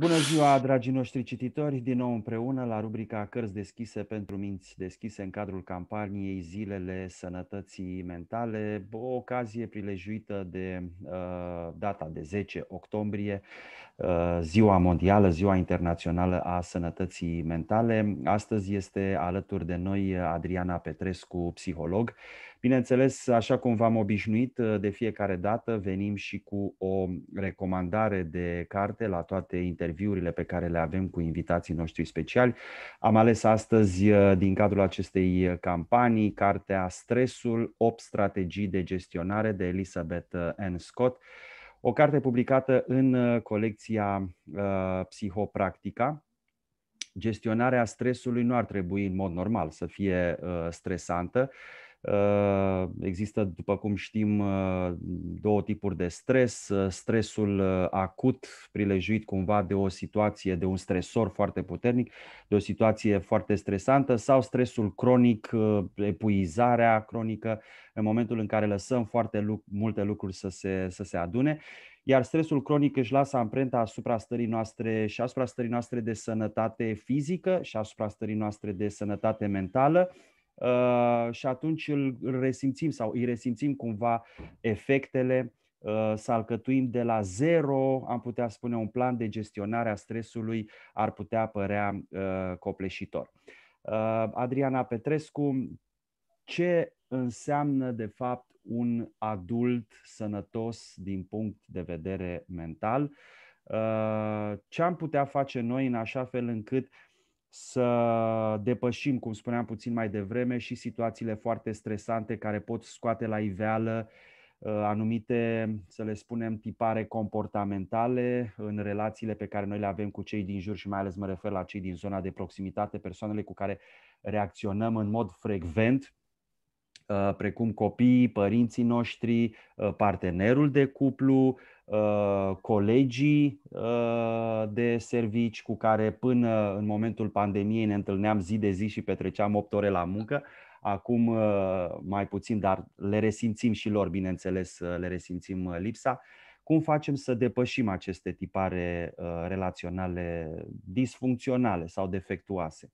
Bună ziua, dragii noștri cititori! Din nou împreună la rubrica Cărți deschise pentru minți deschise în cadrul campaniei Zilele Sănătății Mentale, o ocazie prilejuită de uh, data de 10 octombrie, uh, Ziua Mondială, Ziua Internațională a Sănătății Mentale. Astăzi este alături de noi Adriana Petrescu, psiholog, uh, Bineînțeles, așa cum v-am obișnuit, uh, de fiecare dată venim și cu o recomandare de carte la toate interviurile pe care le avem cu invitații noștri speciali. Am ales astăzi, uh, din cadrul acestei uh, campanii, cartea Stresul, 8 strategii de gestionare de Elizabeth N. Scott, o carte publicată în colecția Psihopractica, gestionarea stresului nu ar trebui în mod normal să fie uh, stresantă Ă, există, după cum știm, ă, două tipuri de stres. Ă, stresul acut, prilejuit cumva de o situație, de un stresor foarte puternic, de o situație foarte stresantă, sau stresul cronic, epuizarea cronică, în momentul în care lăsăm foarte lu- multe lucruri să se, să se adune iar stresul cronic își lasă amprenta asupra stării noastre și asupra stării noastre de sănătate fizică și asupra stării noastre de sănătate mentală Ă, și atunci îl resimțim sau îi resimțim cumva efectele, ă, să alcătuim de la zero, am putea spune, un plan de gestionare a stresului ar putea părea uh, copleșitor. Adriana Petrescu, ce înseamnă de fapt un adult sănătos din punct de vedere mental? Ce am putea face noi în așa fel încât uh, să depășim, cum spuneam puțin mai devreme, și situațiile foarte stresante care pot scoate la iveală ă, anumite, să le spunem, tipare comportamentale în relațiile pe care noi le avem cu cei din jur și mai ales mă refer la cei din zona de proximitate, persoanele cu care reacționăm în mod frecvent, ă, precum copiii, părinții noștri, ă, partenerul de cuplu, Uh, colegii uh, de servici cu care până în momentul pandemiei ne întâlneam zi de zi și petreceam 8 ore la muncă. Acum uh, mai puțin, dar le resimțim și lor, bineînțeles, le resimțim lipsa. Cum facem să depășim aceste tipare relaționale disfuncționale sau defectuoase?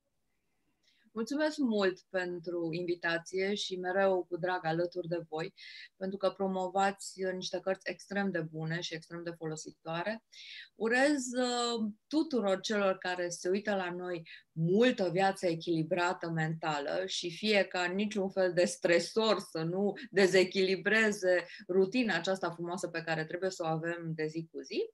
Mulțumesc mult pentru invitație și mereu cu drag alături de voi, pentru că promovați uh, niște cărți extrem de bune și extrem de folositoare. Urez uh, tuturor celor care se uită la noi multă viață echilibrată mentală și fie ca niciun fel de stresor să nu dezechilibreze rutina aceasta frumoasă pe care trebuie să o avem de zi cu zi.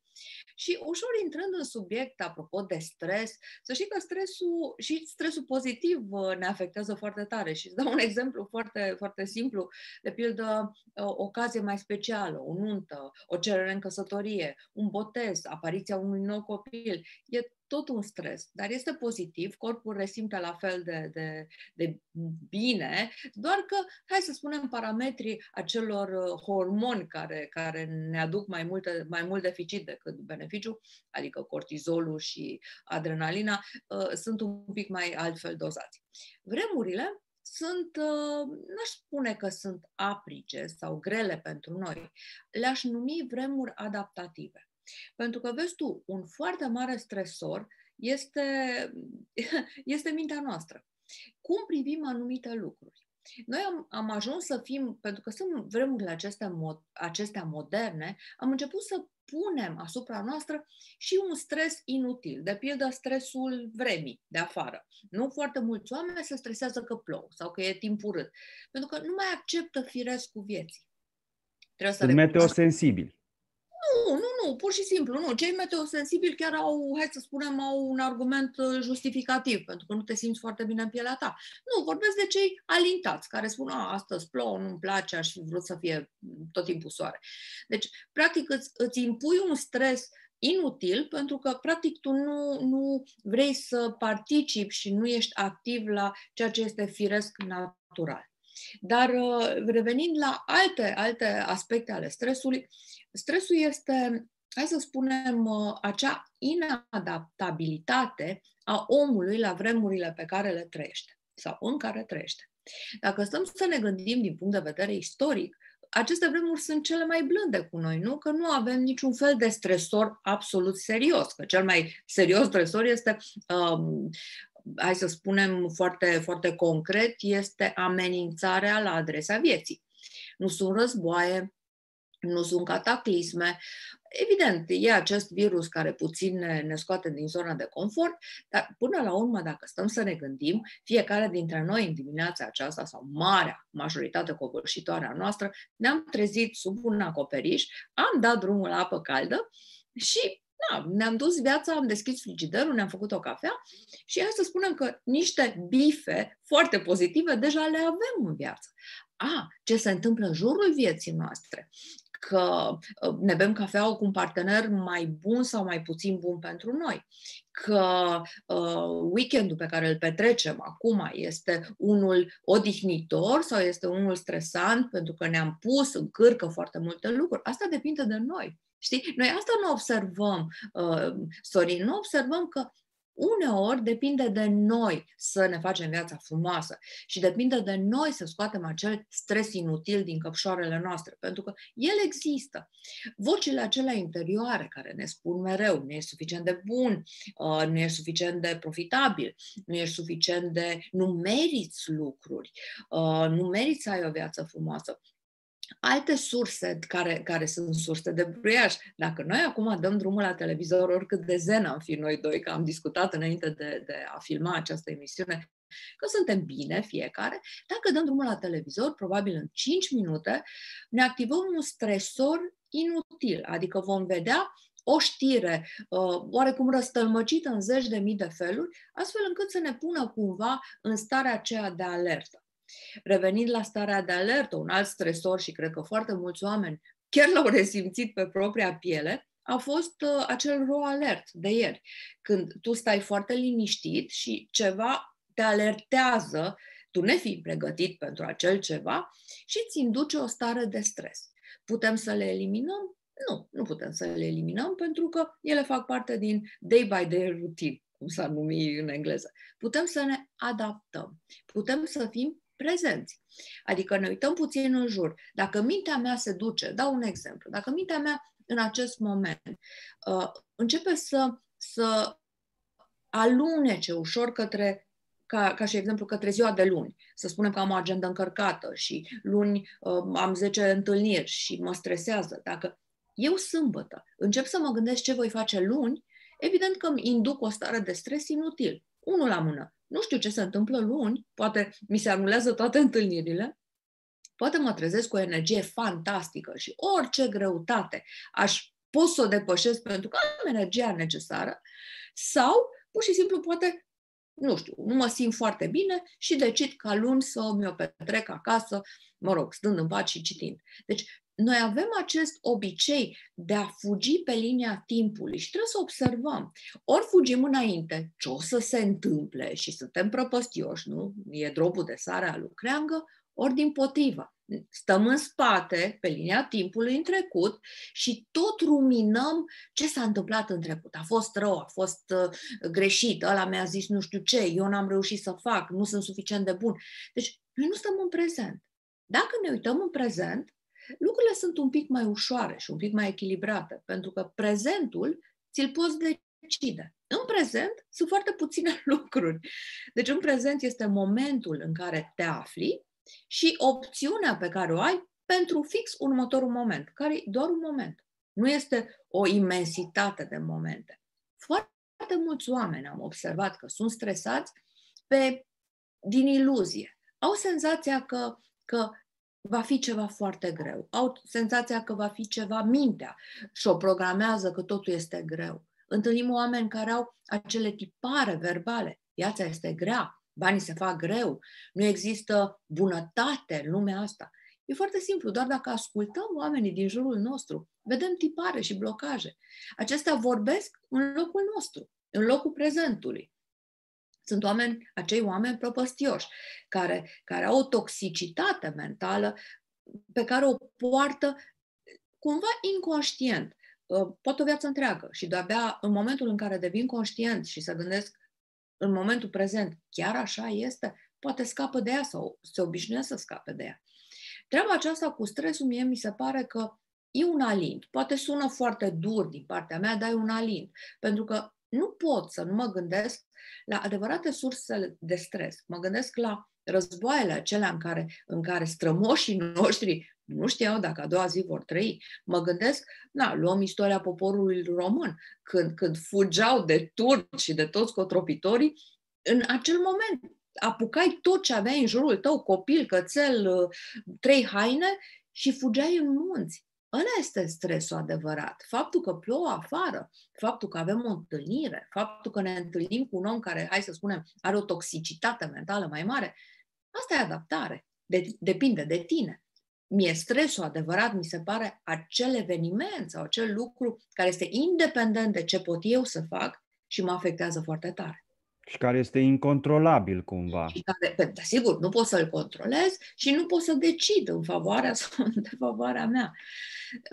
Și ușor intrând în subiect, apropo de stres, să știi că stresul și stresul pozitiv uh, ne afectează foarte tare. Și îți dau un exemplu foarte, foarte simplu, de pildă uh, o ocazie mai specială, o nuntă, o cerere în căsătorie, un botez, apariția unui nou copil. E tot un stres, dar este pozitiv, corpul resimte la fel de, de, de bine, doar că, hai să spunem, parametrii acelor uh, hormoni care, care ne aduc mai, multe, mai mult deficit decât beneficiu, adică cortizolul și adrenalina, uh, sunt un pic mai altfel dozați. Vremurile sunt, uh, n-aș spune că sunt aprice sau grele pentru noi, le-aș numi vremuri adaptative. Pentru că, vezi tu, un foarte mare stresor este, este mintea noastră. Cum privim anumite lucruri? Noi am, am ajuns să fim, pentru că sunt vremurile acestea, mod, acestea moderne, am început să punem asupra noastră și un stres inutil, de pildă stresul vremii de afară. Nu foarte mulți oameni se stresează că plouă sau că e timp urât, pentru că nu mai acceptă firesc cu vieții. Trebuie să sunt meteosensibili. Nu, nu, nu, pur și simplu, nu. Cei meteosensibili chiar au, hai să spunem, au un argument uh, justificativ, pentru că nu te simți foarte bine în pielea ta. Nu, vorbesc de cei alintați, care spun, a, astăzi plouă, nu-mi place, aș fi vrut să fie tot timpul soare. Deci, practic, îți, îți impui un stres inutil, pentru că, practic, tu nu, nu vrei să participi și nu ești activ la ceea ce este firesc natural. Dar uh, revenind la alte, alte aspecte ale stresului, stresul este, hai să spunem, uh, acea inadaptabilitate a omului la vremurile pe care le trăiește sau în care trăiește. Dacă stăm să ne gândim din punct de vedere istoric, aceste vremuri sunt cele mai blânde cu noi, nu? Că nu avem niciun fel de stresor absolut serios, că cel mai serios stresor este um, hai să spunem foarte, foarte concret, este amenințarea la adresa vieții. Nu sunt războaie, nu sunt cataclisme. Evident, e acest virus care puțin ne, ne scoate din zona de confort, dar până la urmă, dacă stăm să ne gândim, fiecare dintre noi în dimineața aceasta, sau marea majoritate covârșitoare a noastră, ne-am trezit sub un acoperiș, am dat drumul la apă caldă și da, ne-am dus viața, am deschis frigiderul, ne-am făcut o cafea și hai să spunem că niște bife foarte pozitive deja le avem în viață. A, ce se întâmplă în jurul vieții noastre, că ă, ne bem cafea cu un partener mai bun sau mai puțin bun pentru noi, că uh, weekendul pe care îl petrecem acum este unul odihnitor sau este unul stresant pentru că ne-am pus în cârcă foarte multe lucruri. Asta depinde de noi. Știi? Noi asta nu observăm, uh, Sorin, nu observăm că uneori depinde de noi să ne facem viața frumoasă și depinde de noi să scoatem acel stres inutil din căpșoarele noastre, pentru că el există. Vocile acelea interioare care ne spun mereu, nu e suficient de bun, uh, nu e suficient de profitabil, nu e suficient de, nu meriți lucruri, uh, nu meriți să ai o viață frumoasă alte surse care, care sunt surse de bruiaș. Dacă noi acum dăm drumul la televizor, oricât de zen am fi noi doi, că am discutat înainte de, de a filma această emisiune, că suntem bine fiecare, dacă dăm drumul la televizor, probabil în 5 minute, ne activăm un stresor inutil, adică vom vedea o știre uh, oarecum răstălmăcită în zeci de mii de feluri, astfel încât să ne pună cumva în starea aceea de alertă. Revenind la starea de alertă, un alt stresor și cred că foarte mulți oameni chiar l-au resimțit pe propria piele, a fost uh, acel raw alert de ieri, când tu stai foarte liniștit și ceva te alertează, tu fii pregătit pentru acel ceva și îți induce o stare de stres. Putem să le eliminăm? Nu, nu putem să le eliminăm pentru că ele fac parte din day-by-day routine, cum s-ar numi în engleză. Putem să ne adaptăm, putem să fim prezenți. Adică ne uităm puțin în jur. Dacă mintea mea se duce, dau un exemplu, dacă mintea mea în acest moment uh, începe să, să alunece ușor către ca, ca și exemplu către ziua de luni. Să spunem că am o agendă încărcată și luni uh, am 10 întâlniri și mă stresează. Dacă eu sâmbătă încep să mă gândesc ce voi face luni, evident că îmi induc o stare de stres inutil. Unul la mână, nu știu ce se întâmplă luni, poate mi se anulează toate întâlnirile, poate mă trezesc cu o energie fantastică și orice greutate aș pot să o depășesc pentru că am energia necesară sau pur și simplu poate nu știu, nu mă simt foarte bine și decid ca luni să mi-o petrec acasă, mă rog, stând în pat și citind. Deci noi avem acest obicei de a fugi pe linia timpului și trebuie să observăm. Ori fugim înainte, ce o să se întâmple și suntem prăpăstioși, nu? E drobul de sare a lui creangă, ori din potrivă. Stăm în spate, pe linia timpului, în trecut și tot ruminăm ce s-a întâmplat în trecut. A fost rău, a fost uh, greșit, ăla mi-a zis nu știu ce, eu n-am reușit să fac, nu sunt suficient de bun. Deci, noi nu stăm în prezent. Dacă ne uităm în prezent, lucrurile sunt un pic mai ușoare și un pic mai echilibrate, pentru că prezentul ți-l poți decide. În prezent sunt foarte puține lucruri. Deci în prezent este momentul în care te afli și opțiunea pe care o ai pentru fix următorul moment, care e doar un moment. Nu este o imensitate de momente. Foarte mulți oameni am observat că sunt stresați pe, din iluzie. Au senzația că, că va fi ceva foarte greu. Au senzația că va fi ceva mintea și o programează că totul este greu. Întâlnim oameni care au acele tipare verbale. Viața este grea, banii se fac greu, nu există bunătate în lumea asta. E foarte simplu, doar dacă ascultăm oamenii din jurul nostru, vedem tipare și blocaje. Acestea vorbesc în locul nostru, în locul prezentului. Sunt oameni, acei oameni propăstioși, care, care au o toxicitate mentală pe care o poartă cumva inconștient, uh, poate o viață întreagă și de-abia în momentul în care devin conștient și se gândesc în momentul prezent, chiar așa este, poate scapă de ea sau se obișnuie să scape de ea. Treaba aceasta cu stresul mie mi se pare că e un alint. Poate sună foarte dur din partea mea, dar e un alint. Pentru că nu pot să nu mă gândesc la adevărate surse de stres. Mă gândesc la războaiele acelea în care, în care strămoșii noștri nu știau dacă a doua zi vor trăi. Mă gândesc, na, luăm istoria poporului român, când, când fugeau de turci și de toți cotropitorii, în acel moment apucai tot ce aveai în jurul tău, copil, cățel, trei haine și fugeai în munți. Ăla este stresul adevărat. Faptul că plouă afară, faptul că avem o întâlnire, faptul că ne întâlnim cu un om care, hai să spunem, are o toxicitate mentală mai mare, asta e adaptare. De- depinde de tine. Mie stresul adevărat mi se pare acel eveniment sau acel lucru care este independent de ce pot eu să fac și mă afectează foarte tare. Și care este incontrolabil cumva. Și care, pe, sigur, nu pot să-l controlez și nu pot să decid în favoarea sau în defavoarea mea.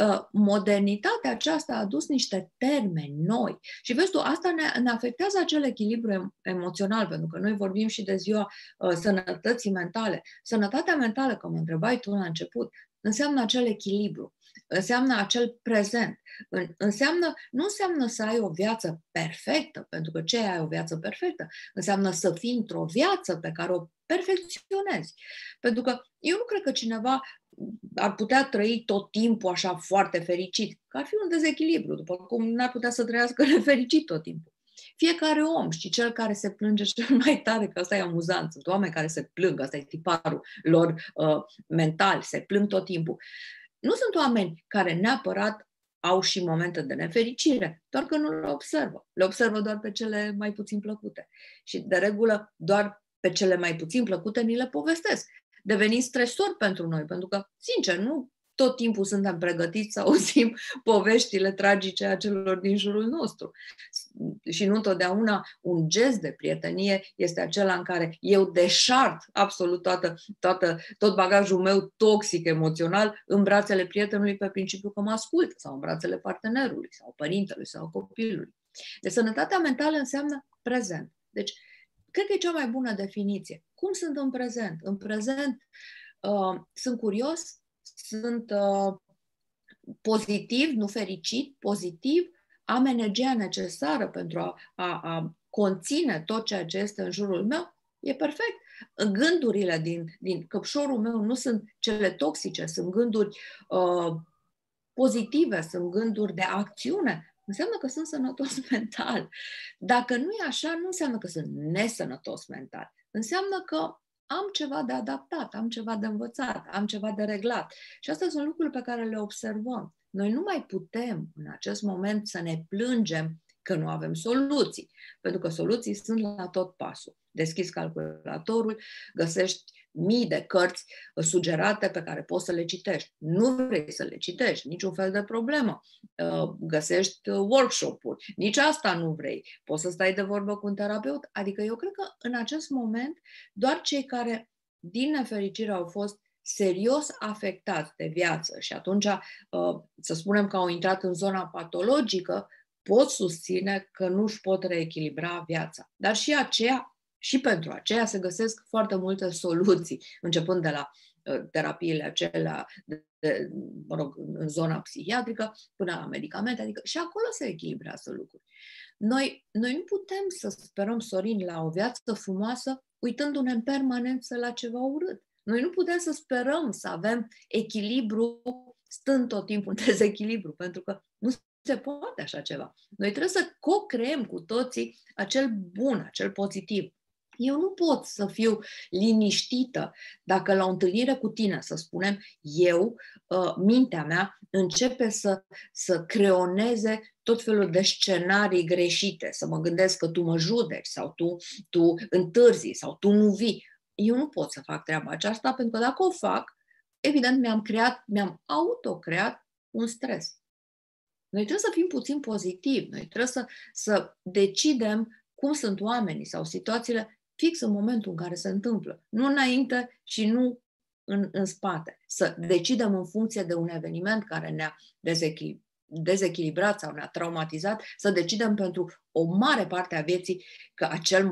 Uh, modernitatea aceasta a adus niște termeni noi. Și vezi tu, asta ne, ne afectează acel echilibru emoțional, pentru că noi vorbim și de ziua uh, sănătății mentale. Sănătatea mentală, că mă întrebai tu la început, înseamnă acel echilibru, înseamnă acel prezent, înseamnă, nu înseamnă să ai o viață perfectă, pentru că ce ai o viață perfectă? Înseamnă să fii într-o viață pe care o perfecționezi. Pentru că eu nu cred că cineva ar putea trăi tot timpul așa foarte fericit, că ar fi un dezechilibru, după cum n-ar putea să trăiască nefericit tot timpul. Fiecare om și cel care se plânge cel mai tare, că asta e amuzant, sunt oameni care se plâng, asta e tiparul lor uh, mental, se plâng tot timpul. Nu sunt oameni care neapărat au și momente de nefericire, doar că nu le observă. Le observă doar pe cele mai puțin plăcute. Și, de regulă, doar pe cele mai puțin plăcute ni le povestesc. Deveni stresor pentru noi, pentru că, sincer, nu tot timpul suntem pregătiți să auzim poveștile tragice a celor din jurul nostru și nu întotdeauna un gest de prietenie este acela în care eu deșart absolut toată, toată, tot bagajul meu toxic emoțional în brațele prietenului pe principiu că mă ascult sau în brațele partenerului sau părintelui sau copilului. Deci sănătatea mentală înseamnă prezent. Deci, cred că e cea mai bună definiție. Cum sunt în prezent? În prezent uh, sunt curios, sunt uh, pozitiv, nu fericit, pozitiv, am energia necesară pentru a, a, a conține tot ceea ce este în jurul meu, e perfect. Gândurile din, din căpșorul meu nu sunt cele toxice, sunt gânduri uh, pozitive, sunt gânduri de acțiune. Înseamnă că sunt sănătos mental. Dacă nu e așa, nu înseamnă că sunt nesănătos mental. Înseamnă că am ceva de adaptat, am ceva de învățat, am ceva de reglat. Și astea sunt lucruri pe care le observăm. Noi nu mai putem în acest moment să ne plângem că nu avem soluții, pentru că soluții sunt la tot pasul. Deschizi calculatorul, găsești mii de cărți uh, sugerate pe care poți să le citești. Nu vrei să le citești, niciun fel de problemă. Uh, găsești uh, workshop-uri, nici asta nu vrei. Poți să stai de vorbă cu un terapeut. Adică eu cred că în acest moment doar cei care din nefericire au fost serios afectați de viață și atunci, uh, să spunem că au intrat în zona patologică, pot susține că nu își pot reechilibra viața. Dar și aceea, și pentru aceea se găsesc foarte multe soluții, începând de la uh, terapiile acelea de, de, mă rog, în zona psihiatrică până la medicamente, adică și acolo se echilibrează lucruri. Noi, noi nu putem să sperăm, Sorin, la o viață frumoasă uitându-ne în permanență la ceva urât. Noi nu putem să sperăm să avem echilibru stând tot timpul în dezechilibru, pentru că nu se poate așa ceva. Noi trebuie să co-creăm cu toții acel bun, acel pozitiv. Eu nu pot să fiu liniștită dacă la o întâlnire cu tine, să spunem, eu, uh, mintea mea, începe să, să creoneze tot felul de scenarii greșite, să mă gândesc că tu mă judeci sau tu, tu întârzi sau tu nu vii eu nu pot să fac treaba aceasta, pentru că dacă o fac, evident mi-am creat, mi-am autocreat un stres. Noi trebuie să fim puțin pozitivi, noi trebuie să, să decidem cum sunt oamenii sau situațiile fix în momentul în care se întâmplă, nu înainte și nu în, în spate. Să decidem în funcție de un eveniment care ne-a dezechilibrat dezechilibrat sau ne-a traumatizat, să decidem pentru o mare parte a vieții că acel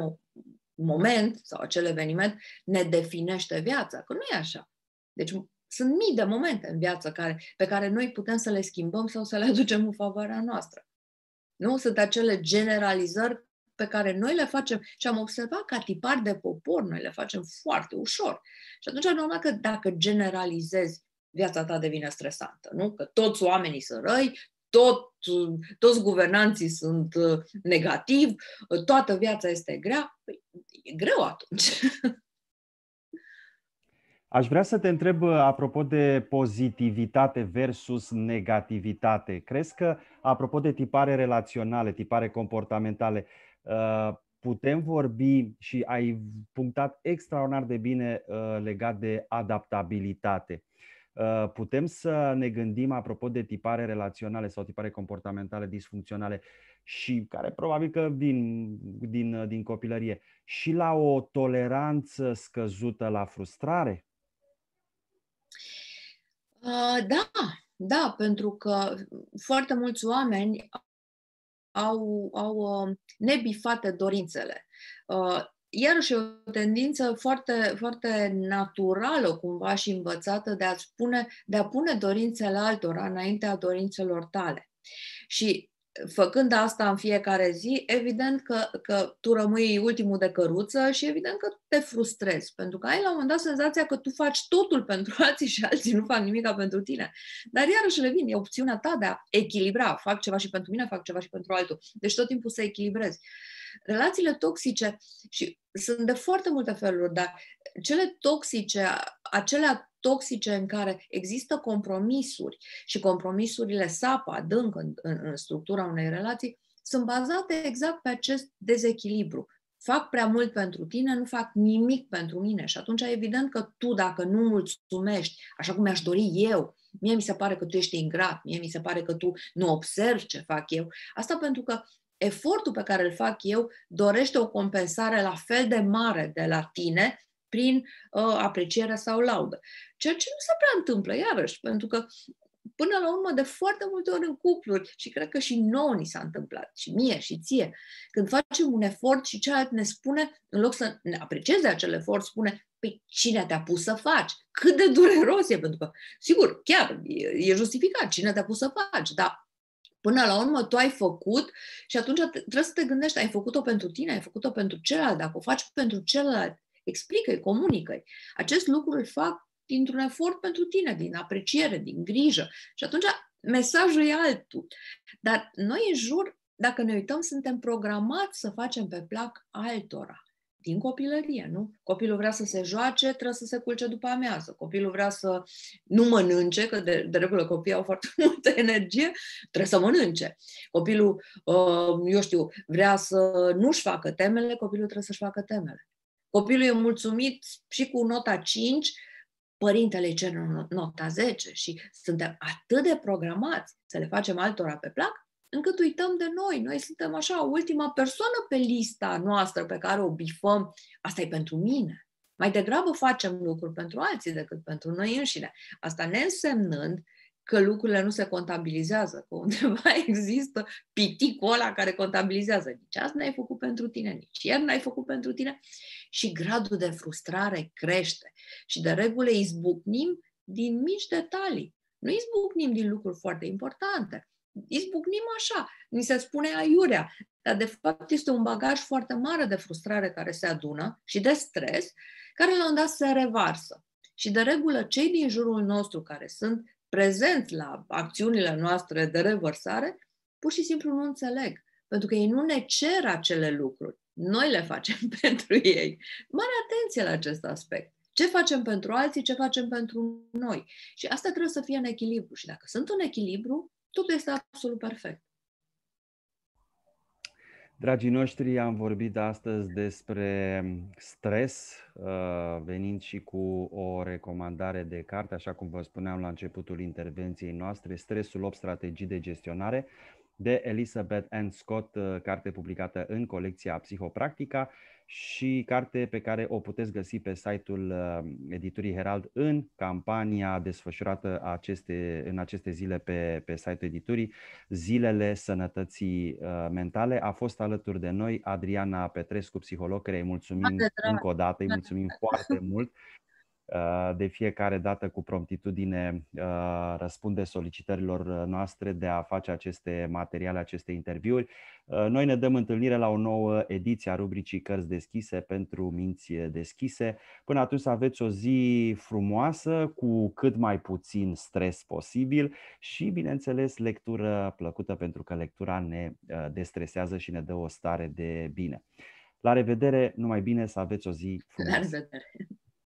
moment sau acel eveniment ne definește viața, că nu e așa. Deci sunt mii de momente în viață care, pe care noi putem să le schimbăm sau să le aducem în favoarea noastră. Nu sunt acele generalizări pe care noi le facem și am observat ca tipar de popor, noi le facem foarte ușor. Și atunci, normal că dacă generalizezi, viața ta devine stresantă, nu? Că toți oamenii sunt răi, tot, toți guvernanții sunt uh, negativi, toată viața este grea. Păi, e greu atunci. Aș vrea să te întreb uh, apropo de pozitivitate versus negativitate. Crezi că, apropo de tipare relaționale, tipare comportamentale, uh, putem vorbi și ai punctat extraordinar de bine uh, legat de adaptabilitate. Putem să ne gândim, apropo de tipare relaționale sau tipare comportamentale disfuncționale, și care probabil că vin din, din copilărie, și la o toleranță scăzută la frustrare? da, da, pentru că foarte mulți oameni au, au nebifate dorințele. Iar iarăși e o tendință foarte, foarte naturală cumva și învățată de a, spune, de a pune dorințele altora înaintea dorințelor tale. Și făcând asta în fiecare zi, evident că, că tu rămâi ultimul de căruță și evident că te frustrezi, pentru că ai la un moment dat senzația că tu faci totul pentru alții și alții nu fac nimica pentru tine. Dar iarăși revin, e opțiunea ta de a echilibra, fac ceva și pentru mine, fac ceva și pentru altul. Deci tot timpul să echilibrezi. Relațiile toxice și sunt de foarte multe feluri, dar cele toxice, acelea toxice în care există compromisuri și compromisurile sapă adânc în, în, în structura unei relații, sunt bazate exact pe acest dezechilibru. Fac prea mult pentru tine, nu fac nimic pentru mine. Și atunci, evident că tu, dacă nu mulțumești așa cum mi-aș dori eu, mie mi se pare că tu ești ingrat, mie mi se pare că tu nu observi ce fac eu. Asta pentru că efortul pe care îl fac eu dorește o compensare la fel de mare de la tine prin uh, aprecierea sau laudă. Ceea ce nu se prea întâmplă, iarăși, pentru că până la urmă de foarte multe ori în cupluri și cred că și nouă ni s-a întâmplat, și mie, și ție, când facem un efort și cealaltă ne spune, în loc să ne aprecieze acel efort, spune, păi cine te-a pus să faci? Cât de dureros e, pentru că, sigur, chiar e, e justificat, cine te-a pus să faci, dar Până la urmă, tu ai făcut și atunci trebuie să te gândești, ai făcut-o pentru tine, ai făcut-o pentru celălalt. Dacă o faci pentru celălalt, Explică-i, comunică-i. Acest lucru îl fac dintr-un efort pentru tine, din apreciere, din grijă. Și atunci mesajul e altul. Dar noi în jur, dacă ne uităm, suntem programați să facem pe plac altora din copilărie, nu? Copilul vrea să se joace, trebuie să se culce după amiază. Copilul vrea să nu mănânce, că de, de regulă copiii au foarte multă energie, trebuie să mănânce. Copilul, uh, eu știu, vrea să nu-și facă temele, copilul trebuie să-și facă temele. Copilul e mulțumit și cu nota 5, părintele cer nota 10 și suntem atât de programați să le facem altora pe plac, încât uităm de noi. Noi suntem așa ultima persoană pe lista noastră pe care o bifăm. Asta e pentru mine. Mai degrabă facem lucruri pentru alții decât pentru noi înșine. Asta ne însemnând că lucrurile nu se contabilizează, că undeva există piticul ăla care contabilizează. Nici azi n-ai făcut pentru tine, nici ieri n-ai făcut pentru tine și gradul de frustrare crește. Și de regulă izbucnim din mici detalii. Nu izbucnim din lucruri foarte importante. Izbucnim așa, ni se spune aiurea, dar de fapt este un bagaj foarte mare de frustrare care se adună și de stres, care la un dat se revarsă. Și de regulă cei din jurul nostru care sunt prezent la acțiunile noastre de revărsare, pur și simplu nu înțeleg. Pentru că ei nu ne cer acele lucruri. Noi le facem pentru ei. Mare atenție la acest aspect. Ce facem pentru alții, ce facem pentru noi. Și asta trebuie să fie în echilibru. Și dacă sunt în echilibru, totul este absolut perfect. Dragii noștri, am vorbit astăzi despre mm, stres, uh, venind și cu o recomandare de carte, așa cum vă spuneam la începutul intervenției noastre, Stresul 8 strategii de gestionare de Elizabeth Ann Scott, uh, carte publicată în colecția Psihopractica și carte pe care o puteți găsi pe site-ul uh, editurii Herald în campania desfășurată aceste, în aceste zile pe, pe site-ul editurii, Zilele Sănătății uh, Mentale. A fost alături de noi Adriana Petrescu, psiholog, care îi mulțumim încă o dată, îi mulțumim foarte mult Uh, de fiecare dată cu promptitudine uh, răspunde solicitărilor uh, noastre de a face aceste materiale, aceste interviuri. Noi ne dăm întâlnire la o nouă ediție a rubricii Cărți deschise pentru minți deschise. Până atunci să aveți o zi frumoasă, cu cât mai puțin stres posibil și, bineînțeles, lectură plăcută pentru că lectura ne destresează și ne dă o stare de bine. La revedere, numai bine să aveți o zi frumoasă! La revedere!